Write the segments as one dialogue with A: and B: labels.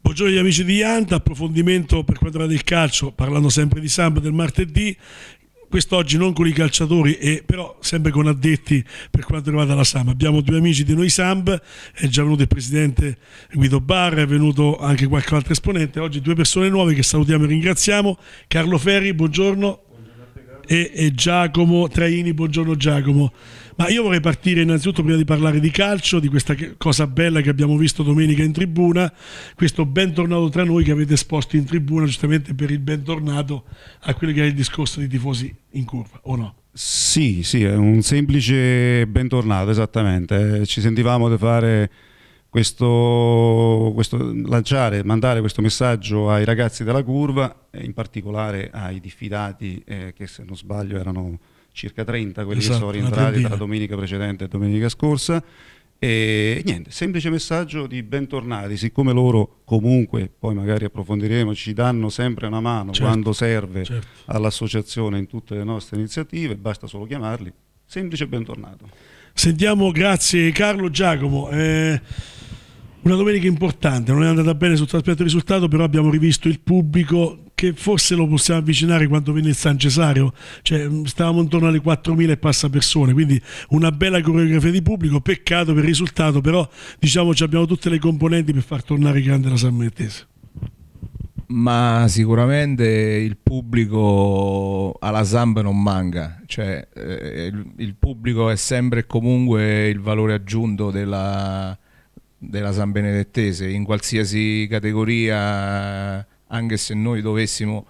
A: Buongiorno agli amici di Ianta, approfondimento per quanto riguarda il calcio, parlando sempre di sabato del martedì, quest'oggi non con i calciatori, eh, però sempre con addetti per quanto riguarda la SAM. Abbiamo due amici di noi SAM, è già venuto il presidente Guido Barra, è venuto anche qualche altro esponente, oggi due persone nuove che salutiamo e ringraziamo, Carlo Ferri, buongiorno, buongiorno te, E, e Giacomo Traini, buongiorno Giacomo. Ma io vorrei partire innanzitutto prima di parlare di calcio, di questa cosa bella che abbiamo visto domenica in tribuna, questo bentornato tra noi che avete esposto in tribuna giustamente per il bentornato a quello che è il discorso dei tifosi in curva, o no?
B: Sì, sì, è un semplice bentornato, esattamente. Ci sentivamo di fare questo, questo, lanciare, mandare questo messaggio ai ragazzi della curva, in particolare ai diffidati eh, che se non sbaglio erano circa 30 quelli esatto, che sono rientrati tra domenica precedente e domenica scorsa. E niente, semplice messaggio di bentornati, siccome loro comunque, poi magari approfondiremo, ci danno sempre una mano certo, quando serve certo. all'associazione in tutte le nostre iniziative, basta solo chiamarli, semplice bentornato.
A: Sentiamo, grazie Carlo Giacomo. Eh, una domenica importante, non è andata bene sotto l'aspetto risultato, però abbiamo rivisto il pubblico che forse lo possiamo avvicinare quando venne San Cesario, cioè, mm, stavamo intorno alle 4.000 e passa persone, quindi una bella coreografia di pubblico, peccato per il risultato, però diciamo abbiamo tutte le componenti per far tornare grande la San Mettese
C: ma sicuramente il pubblico alla Zamba non manca, cioè, eh, il, il, pubblico è sempre e comunque il valore aggiunto della, della San Benedettese in qualsiasi categoria anche se noi dovessimo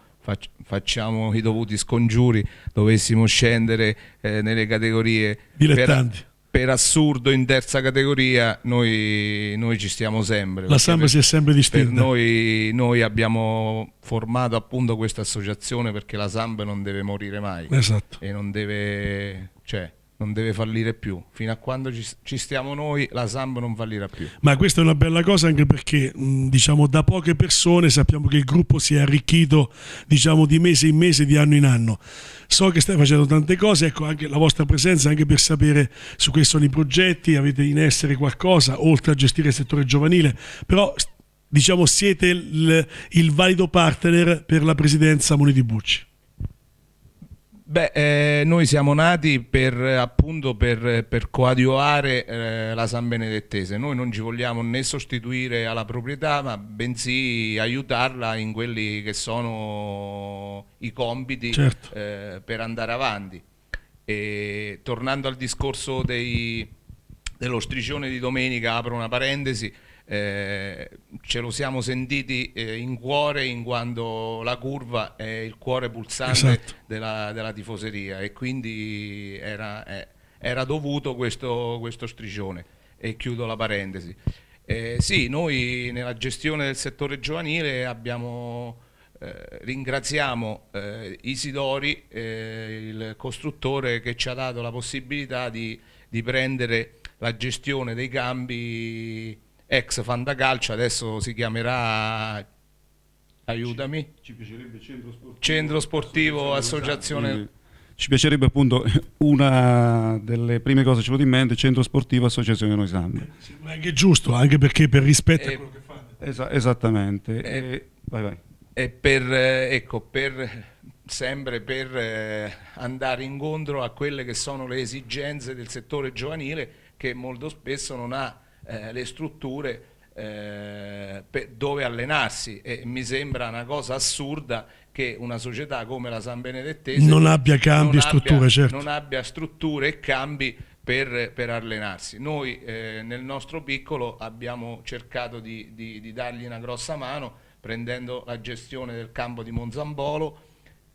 C: facciamo i dovuti scongiuri, dovessimo scendere eh, nelle categorie dilettanti. Per, per, assurdo in terza categoria noi, noi ci stiamo sempre. La Samba si è sempre distinta. Noi, noi, abbiamo formato appunto questa associazione perché la Samba non deve morire mai. Esatto. E non deve... Cioè, non deve fallire più. Fino a quando ci, ci stiamo noi, la Samp non fallirà più.
A: Ma questa è una bella cosa anche perché diciamo da poche persone sappiamo che il gruppo si è arricchito diciamo di mese in mese, di anno in anno. So che stai facendo tante cose, ecco anche la vostra presenza anche per sapere su quali sono i progetti, avete in essere qualcosa oltre a gestire il settore giovanile, però diciamo siete il, il valido partner per la presidenza Moneti Bucci.
C: Beh, eh, noi siamo nati per, appunto per, per coadiuvare eh, la San Benedettese. Noi non ci vogliamo né sostituire alla proprietà, ma bensì aiutarla in quelli che sono i compiti certo. eh, per andare avanti. E, tornando al discorso dei, dello striscione di domenica, apro una parentesi, eh, ce lo siamo sentiti eh, in cuore in quanto la curva è il cuore pulsante esatto. della, della, tifoseria e quindi era, eh, era dovuto questo, questo, striscione e chiudo la parentesi. Eh, sì, noi nella gestione del settore giovanile abbiamo eh, ringraziamo eh, Isidori, eh, il costruttore che ci ha dato la possibilità di, di prendere la gestione dei cambi ex Fandacalcio, adesso si chiamerà, aiutami, ci, ci Centro Sportivo, Centro Sportivo Associazione... Associazione
B: ci piacerebbe appunto una delle prime cose che ci venuto in mente centro sportivo associazione noi sanno eh,
C: ma è anche giusto
A: anche perché per rispetto eh, a quello che fate
C: es
B: esattamente eh, eh, vai vai
C: e per eh, ecco per sempre per eh, andare incontro a quelle che sono le esigenze del settore giovanile che molto spesso non ha eh, le strutture eh, dove allenarsi e mi sembra una cosa assurda che una società come la San Benedettese non abbia cambi non strutture, abbia, certo. non abbia strutture e cambi per, per allenarsi. Noi eh, nel nostro piccolo abbiamo cercato di, di, di dargli una grossa mano prendendo la gestione del campo di Monzambolo,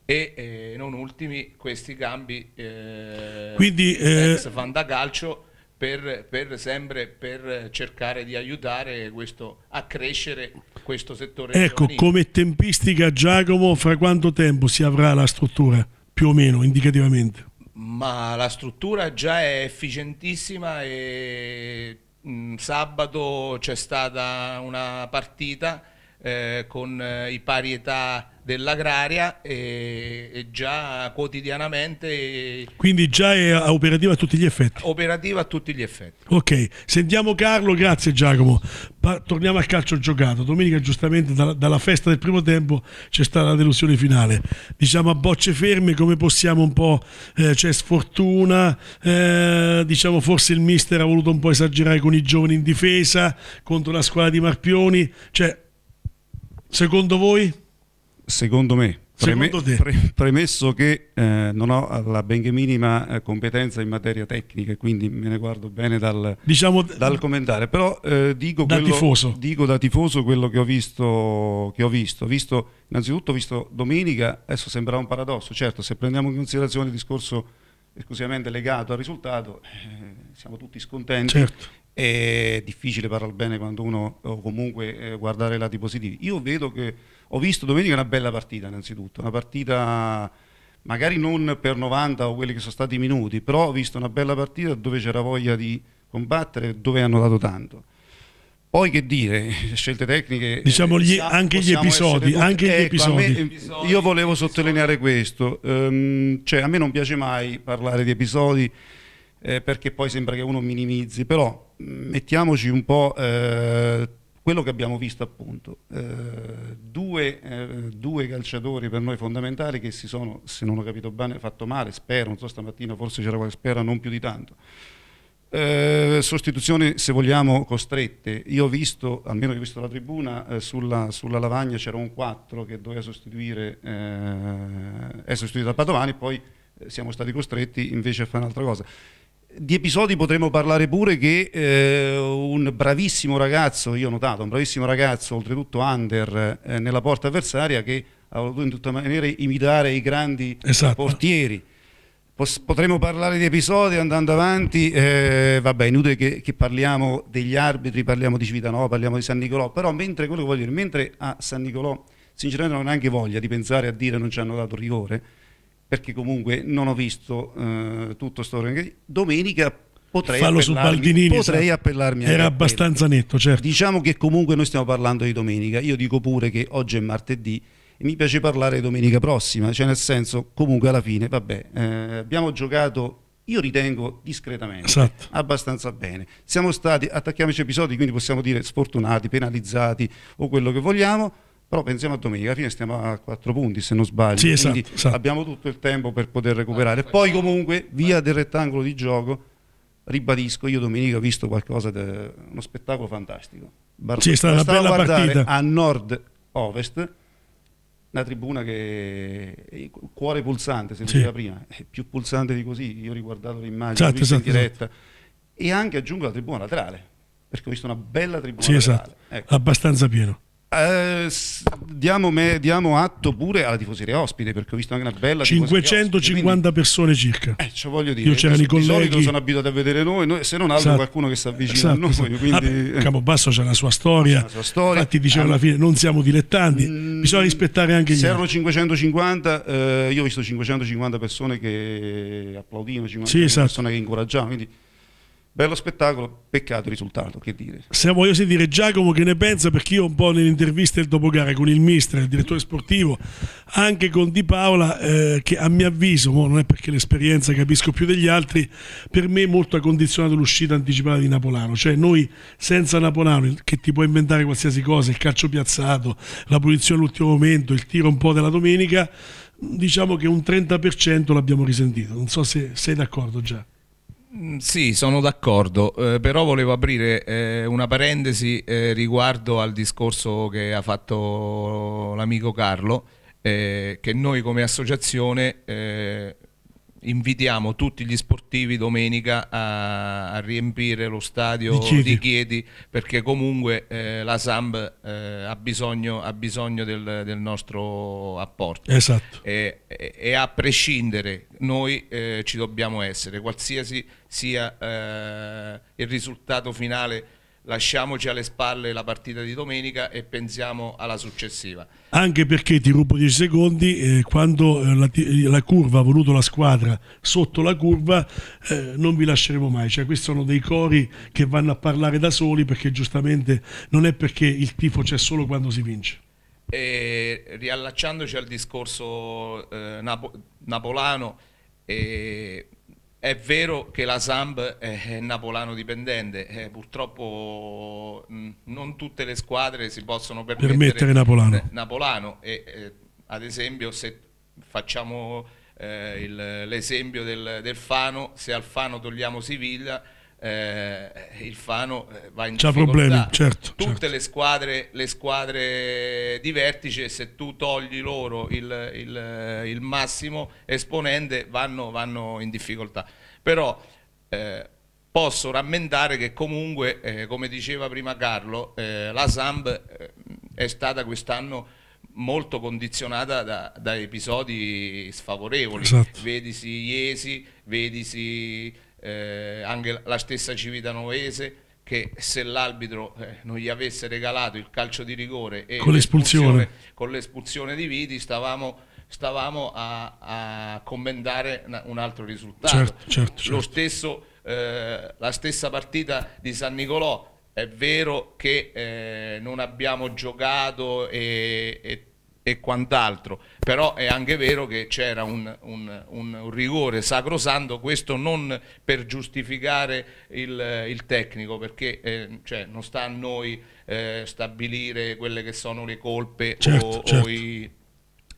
C: e eh, non ultimi questi cambi eh, quindi eh, ex Fanda Calcio per, per, sempre, per cercare di aiutare questo, a crescere questo settore. Ecco, come
A: tempistica Giacomo, fra quanto tempo si avrà la struttura, più o meno, indicativamente?
C: Ma la struttura già è efficientissima e mh, sabato c'è stata una partita eh, con eh, i pari età dell'agraria e, e, già quotidianamente
A: quindi già è operativa a tutti gli effetti
C: operativa a tutti gli effetti
A: ok sentiamo Carlo grazie Giacomo pa torniamo al calcio giocato domenica giustamente da dalla festa del primo tempo c'è stata la delusione finale diciamo a bocce ferme come possiamo un po' eh, c'è sfortuna eh, diciamo forse il mister ha voluto un po' esagerare con i giovani in difesa contro la squadra di Marpioni cioè Secondo voi?
B: Secondo me. Preme, pre, premesso che eh, non ho la benché minima eh, competenza in materia tecnica, quindi me ne guardo bene dal, diciamo, dal commentare, però eh, dico, da quello, tifoso. dico da tifoso quello che ho visto, che ho visto. visto innanzitutto ho visto domenica, adesso sembrerà un paradosso, certo se prendiamo in considerazione il discorso esclusivamente legato al risultato, eh, siamo tutti scontenti certo è difficile parlare bene quando uno o comunque eh, guardare i lati positivi. Io vedo che ho visto domenica una bella partita innanzitutto, una partita magari non per 90 o quelli che sono stati i minuti, però ho visto una bella partita dove c'era voglia di combattere, dove hanno dato tanto. Poi che dire, scelte tecniche... Eh, diciamo gli, anche gli episodi. Anche gli ecco, episodi. Me, io volevo sottolineare questo, um, cioè a me non piace mai parlare di episodi eh, perché poi sembra che uno minimizzi, però mettiamoci un po' eh, quello che abbiamo visto appunto, eh, due, eh, due, calciatori per noi fondamentali che si sono, se non ho capito bene, fatto male, spero, non so stamattina forse c'era qualche spera, non più di tanto. Eh, sostituzioni se vogliamo costrette, io ho visto, almeno che ho visto la tribuna, eh, sulla, sulla, lavagna c'era un 4 che doveva sostituire, eh, è sostituito da Padovani, poi siamo stati costretti invece a fare un'altra cosa di episodi potremmo parlare pure che eh, un bravissimo ragazzo, io ho notato, un bravissimo ragazzo, oltretutto under, eh, nella porta avversaria che ha voluto in tutta maniera imitare i grandi esatto. portieri. potremmo parlare di episodi andando avanti, eh, vabbè, inutile che, che, parliamo degli arbitri, parliamo di Civitanova, parliamo di San Nicolò, però mentre quello che voglio dire, mentre a San Nicolò sinceramente non ho neanche voglia di pensare a dire non ci hanno dato rigore, perché comunque non ho visto eh, tutto sto domenica potrei Fallo su Baldinini, potrei sa, appellarmi era abbastanza netto certo diciamo che comunque noi stiamo parlando di domenica io dico pure che oggi è martedì e mi piace parlare domenica prossima cioè nel senso comunque alla fine vabbè eh, abbiamo giocato io ritengo discretamente esatto. abbastanza bene siamo stati attacchiamoci episodi quindi possiamo dire sfortunati penalizzati o quello che vogliamo però pensiamo a domenica, alla fine stiamo a 4 punti se non sbaglio, sì, esatto, quindi esatto. abbiamo tutto il tempo per poter recuperare. Poi comunque via del rettangolo di gioco, ribadisco, io domenica ho visto qualcosa, de... uno spettacolo fantastico. Bar- sì, è una bella partita. A nord-ovest, una tribuna che cuore pulsante, se sì. diceva prima, è più pulsante di così, io ho riguardato l'immagine certo, esatto, esatto, in diretta, esatto. e anche aggiungo la tribuna laterale, perché ho visto una bella tribuna sì, esatto. laterale. Esatto. Ecco. Abbastanza pieno. Eh, diamo, me, diamo, atto pure alla tifoseria ospite perché ho visto anche una bella 550 ospite,
A: quindi, persone circa eh, cioè voglio dire, io c'erano cioè, i colleghi sono
B: abituati a vedere noi, noi se non altro esatto. qualcuno che sta vicino esatto, a noi esatto. quindi,
A: Vabbè, Campobasso c'è la sua storia, sua storia. infatti diceva alla fine non siamo dilettanti mm, bisogna rispettare anche gli se erano
B: 550 eh, io ho visto 550 persone che applaudivano 550 sì, esatto. persone che incoraggiavano quindi Bello spettacolo, peccato risultato, che dire.
A: Se voglio sentire Giacomo che ne pensa, perché io un po' nell'intervista del dopogare con il mister, il direttore sportivo, anche con Di Paola, eh, che a mio avviso, non è perché l'esperienza capisco più degli altri, per me molto ha condizionato l'uscita anticipata di Napolano. Cioè noi senza Napolano, che ti può inventare qualsiasi cosa, il calcio piazzato, la punizione all'ultimo momento, il tiro un po' della domenica, diciamo che un 30% l'abbiamo risentito. Non so se sei d'accordo già.
C: Mm, sì, sono d'accordo, eh, però volevo aprire eh, una parentesi eh, riguardo al discorso che ha fatto l'amico Carlo, eh, che noi come associazione eh, invitiamo tutti gli sportivi domenica a, a riempire lo stadio di Chiedi, di Chieti perché comunque eh, la Samb eh, ha bisogno, ha bisogno del, del, nostro apporto. Esatto. E, e, a prescindere noi eh, ci dobbiamo essere, qualsiasi sia eh, il risultato finale lasciamoci alle spalle la partita di domenica e pensiamo alla successiva.
A: Anche perché ti rubo 10 secondi, eh, quando eh, la, eh, la, curva ha voluto la squadra sotto la curva eh, non vi lasceremo mai, cioè, questi sono dei cori che vanno a parlare da soli perché giustamente non è perché il tifo c'è solo quando si vince.
C: E, riallacciandoci al discorso eh, napo napolano, è vero che la Samb è napolano dipendente, eh, purtroppo mm, non tutte le squadre si possono permettere, permettere napolano. napolano eh, e, eh, ad esempio se facciamo eh, l'esempio del, del Fano, se al Fano togliamo Siviglia eh, il Fano eh, va in C'ha problemi, certo, Tutte certo. Le, squadre, le squadre di vertice, se tu togli loro il, il, il massimo esponente, vanno, vanno, in difficoltà. Però eh, posso rammentare che comunque, eh, come diceva prima Carlo, eh, la Samb eh, è stata quest'anno molto condizionata da, da episodi sfavorevoli, esatto. vedisi Iesi, vedisi eh, anche la stessa Civitanovese che se l'arbitro eh, non gli avesse regalato il calcio di rigore e con l'espulsione di Viti stavamo, stavamo a, a, commentare un altro risultato. Certo, certo, certo. Stesso, eh, la stessa partita di San Nicolò, è vero che eh, non abbiamo giocato e, e e quant'altro, però è anche vero che c'era un, un, un, rigore sacrosanto, questo non per giustificare il, il tecnico, perché eh, cioè, non sta a noi eh, stabilire quelle che sono le colpe certo, o, certo. o i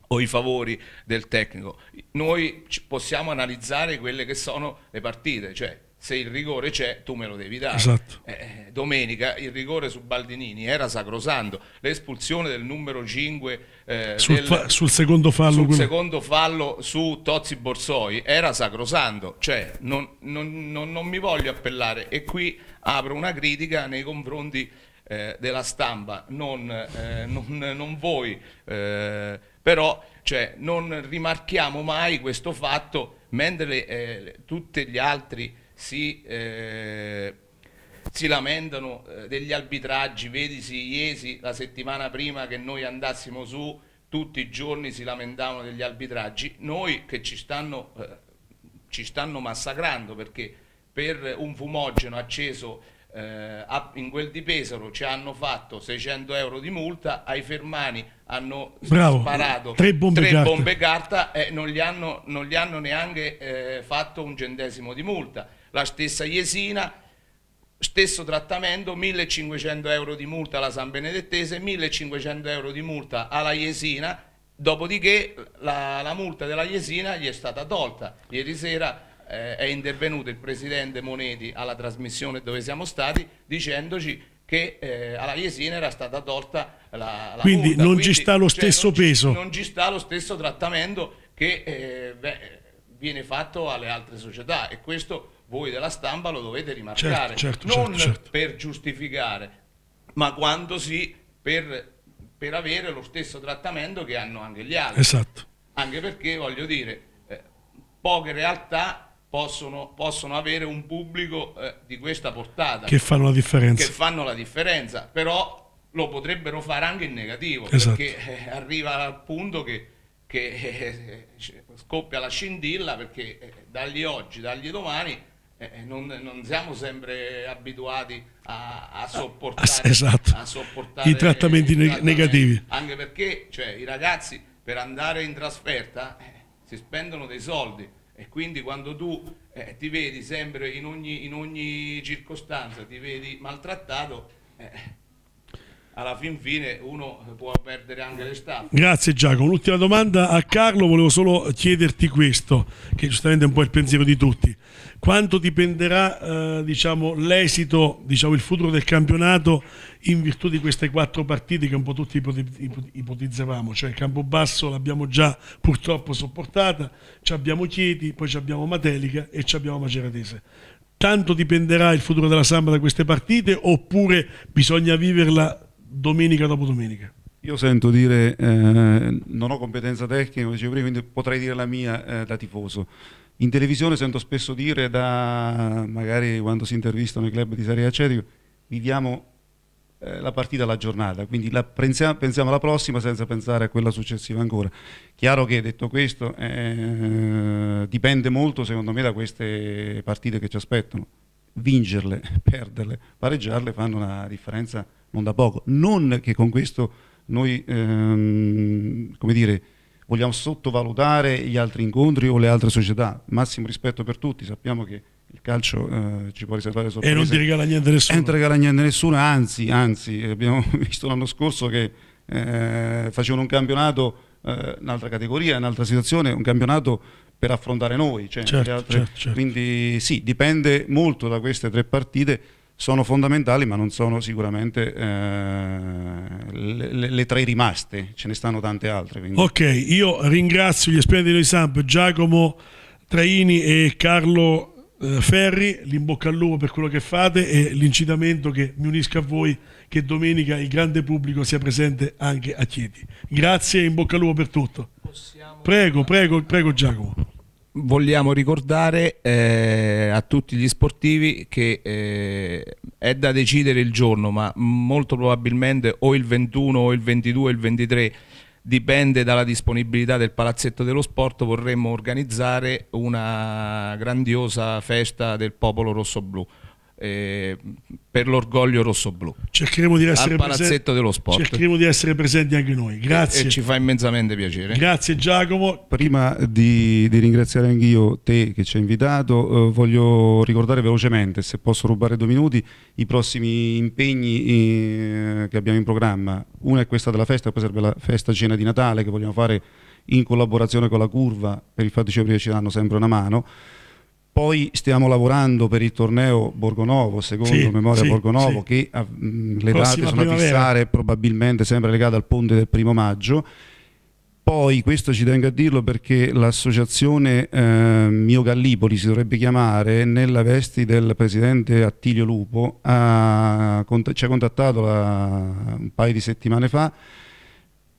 C: o i favori del tecnico. Noi possiamo analizzare quelle che sono le partite, cioè se il rigore c'è tu me lo devi dare. Esatto. Eh, eh domenica il rigore su Baldinini era sacrosanto, l'espulsione del numero 5 eh, sul, del, fa, sul, secondo, fallo, sul secondo fallo su Tozzi Borsoi era sacrosanto, cioè non, non, non, non, mi voglio appellare e qui apro una critica nei confronti eh, della stampa, non, eh, voi, eh, però cioè, non rimarchiamo mai questo fatto mentre tutti gli altri si, eh, si lamentano eh, degli arbitraggi, vedisi Iesi la settimana prima che noi andassimo su, tutti i giorni si lamentavano degli arbitraggi, noi che ci stanno, eh, ci stanno massacrando perché per un fumogeno acceso eh, in quel di Pesaro ci hanno fatto 600 euro di multa, ai Fermani hanno Bravo, sparato tre
A: bombe, tre carta. bombe
C: carta e non gli hanno, non gli hanno neanche eh, fatto un centesimo di multa la stessa Iesina, stesso trattamento, 1500 euro di multa alla San Benedettese, 1500 euro di multa alla Iesina, dopodiché la, la multa della Iesina gli è stata tolta. Ieri sera eh, è intervenuto il presidente Moneti alla trasmissione dove siamo stati dicendoci che eh, alla Iesina era stata tolta la, la quindi multa. non quindi, ci sta lo cioè, stesso non peso ci, non ci sta lo stesso trattamento che eh, beh, viene fatto alle altre società e questo voi della stampa lo dovete rimarcare, certo, certo, certo non certo, certo, per giustificare, ma quando sì per, per, avere lo stesso trattamento che hanno anche gli altri. Esatto. Anche perché, voglio dire, eh, poche realtà Possono, possono, avere un pubblico eh, di questa portata. Che fanno la differenza. Che fanno la differenza, però lo potrebbero fare anche in negativo, esatto. perché eh, arriva al punto che, che eh, scoppia la scindilla, perché eh, dagli oggi, dagli domani eh, eh, non, non, siamo sempre abituati a, a ah, sopportare, esatto. a sopportare i trattamenti, i negativi. Anche perché cioè, i ragazzi per andare in trasferta eh, si spendono dei soldi e quindi quando tu eh, ti vedi sempre in ogni, in ogni, circostanza, ti vedi maltrattato, eh, alla fin fine uno può perdere anche l'estate.
A: Grazie Giacomo. L'ultima domanda a Carlo, volevo solo chiederti questo, che giustamente è un po' il pensiero di tutti. Quanto dipenderà eh, diciamo, l'esito, diciamo, il futuro del campionato in virtù di queste quattro partite che un po' tutti ipotizzavamo, cioè Campobasso l'abbiamo già purtroppo sopportata, ci abbiamo Chieti, poi ci abbiamo Matelica e ci abbiamo Maceratese tanto dipenderà il futuro della Samba da queste partite oppure bisogna viverla domenica dopo domenica.
B: Io sento dire, eh, non ho competenza tecnica, come dicevo prima, quindi potrei dire la mia eh, da tifoso. In televisione sento spesso dire da, magari quando si intervistano i club di Serie A, cioè, viviamo eh, la partita alla giornata, quindi la, pensiamo, pensiamo, alla prossima senza pensare a quella successiva ancora. Chiaro che detto questo eh, dipende molto secondo me da queste partite che ci aspettano, vincerle, perderle, pareggiarle fanno una differenza non da poco. Non che con questo noi, ehm, come dire, vogliamo sottovalutare gli altri incontri o le altre società. Massimo rispetto per tutti, sappiamo che il calcio eh, ci può riservare sorprese. E non ti regala niente nessuno. Non ti regala niente nessuno, anzi, anzi, abbiamo visto l'anno scorso che eh, facevano un campionato, eh, un'altra categoria, un'altra situazione, un campionato per affrontare noi. Cioè certo, certo, certo. Quindi sì, dipende molto da queste tre partite sono fondamentali ma non sono sicuramente eh, le, le, tre rimaste, ce ne stanno tante altre. Quindi. Ok,
A: io ringrazio gli esperti di Samp, Giacomo Traini e Carlo eh, Ferri, l'imbocca al lupo per quello che fate e l'incitamento che mi unisca a voi che domenica il grande pubblico sia presente
C: anche a Chieti. Grazie e in bocca al lupo per tutto. Possiamo prego, prego, prego Giacomo vogliamo ricordare eh, a tutti gli sportivi che eh, è da decidere il giorno, ma molto probabilmente o il 21 o il 22 o il 23 dipende dalla disponibilità del palazzetto dello sport, vorremmo organizzare una grandiosa festa del popolo rosso-blu eh, per l'orgoglio rosso-blu. Cercheremo di essere al palazzetto presenti, dello sport. Cercheremo di essere presenti anche noi. Grazie. E, e ci fa immensamente piacere.
A: Grazie
B: Giacomo. Prima di, di ringraziare anch'io te che ci hai invitato, eh, voglio ricordare velocemente, se posso rubare due minuti, i prossimi impegni eh, che abbiamo in programma. Una è questa della festa, poi serve la festa cena di Natale che vogliamo fare in collaborazione con la Curva, per il fatto cioè, che ci danno sempre una mano. Poi stiamo lavorando per il torneo Borgonovo, secondo sì, memoria sì, Borgonovo, sì. che ah, mh, le Prossima date sono primavera. a fissare probabilmente sempre legate al ponte del primo maggio. Poi, questo ci tengo a dirlo perché l'associazione eh, Mio Gallipoli si dovrebbe chiamare, nella veste del presidente Attilio Lupo, ha, cont ci ha contattato la, un paio di settimane fa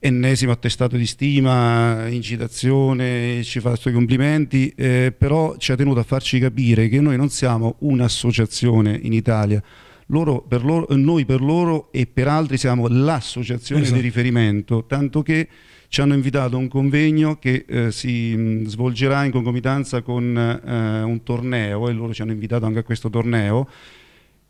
B: ennesimo attestato di stima, incitazione, ci fa i suoi complimenti, eh, però ci ha tenuto a farci capire che noi non siamo un'associazione in Italia, loro, per loro, noi per loro e per altri siamo l'associazione esatto. di riferimento, tanto che ci hanno invitato a un convegno che eh, si mh, mm, svolgerà in concomitanza con eh, un torneo e loro ci hanno invitato anche a questo torneo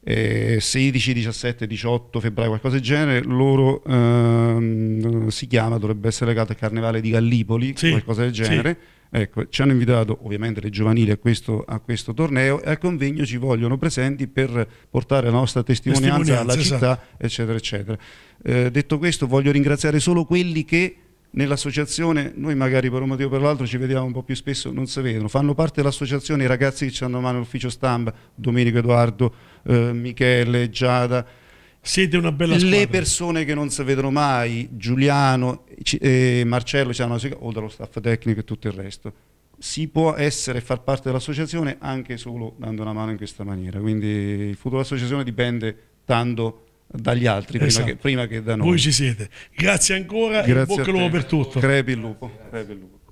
B: eh, 16, 17, 18 febbraio, qualcosa del genere, loro ehm, si chiama, dovrebbe essere legato al carnevale di Gallipoli, sì, qualcosa del genere. Sì. Ecco, ci hanno invitato ovviamente le giovanili a questo, a questo, torneo e al convegno ci vogliono presenti per portare la nostra testimonianza, testimonianza alla esatto. città, eccetera, eccetera. Eh, detto questo, voglio ringraziare solo quelli che nell'associazione noi magari per un motivo o per l'altro ci vediamo un po' più spesso, non si vedono, fanno parte dell'associazione i ragazzi che ci hanno a mano l'ufficio stampa, Domenico Edoardo, eh, Michele, Giada, siete una bella squadra. Le persone che non si vedono mai, Giuliano e Marcello, o dallo staff tecnico e tutto il resto, si può essere e far parte dell'associazione anche solo dando una mano in questa maniera. Quindi il futuro dell'associazione dipende tanto da dagli altri esatto. prima, che, prima, che, da noi. Voi ci siete.
A: Grazie ancora Grazie e bocca al lupo per tutto. Crepi
B: il lupo. Crepi il lupo.